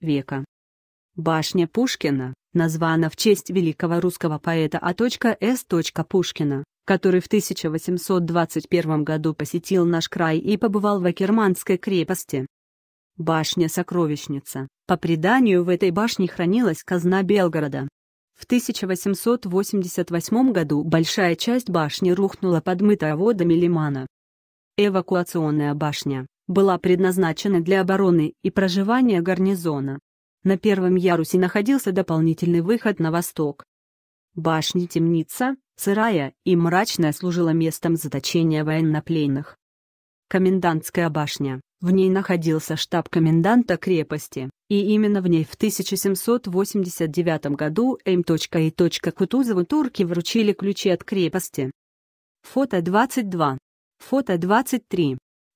века. Башня Пушкина названа в честь великого русского поэта А.С. Пушкина, который в 1821 году посетил наш край и побывал в Акерманской крепости. Башня-сокровищница. По преданию, в этой башне хранилась казна Белгорода. В 1888 году большая часть башни рухнула под водами лимана. Эвакуационная башня была предназначена для обороны и проживания гарнизона. На первом ярусе находился дополнительный выход на восток. Башня-темница, сырая и мрачная служила местом заточения военнопленных. Комендантская башня. В ней находился штаб коменданта крепости, и именно в ней в 1789 году М. и Кутузову турки вручили ключи от крепости. Фото 22. Фото 23.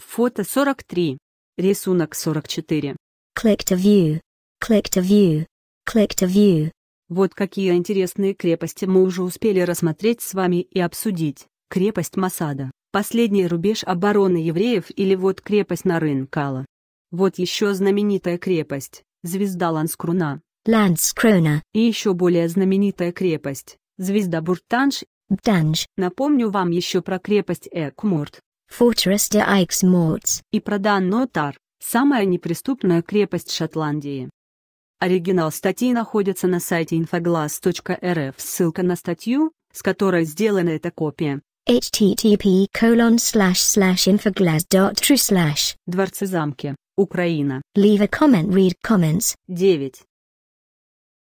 Фото 43. Рисунок 44. Click to view. Click to view. Click to view. Вот какие интересные крепости мы уже успели рассмотреть с вами и обсудить. Крепость Масада, последний рубеж обороны евреев или вот крепость Нарынкала. Вот еще знаменитая крепость, звезда Ланскруна. Ланскруна. И еще более знаменитая крепость, звезда Буртанж. Бтанж. Напомню вам еще про крепость Экмурт. Fortress de Aix и Продан Нотар, самая неприступная крепость Шотландии. Оригинал статьи находится на сайте infoglass.rf. Ссылка на статью, с которой сделана эта копия. http colon slash slash infoglass.tru slash Дворцы замки, Украина. Leave a comment, read comments. 9.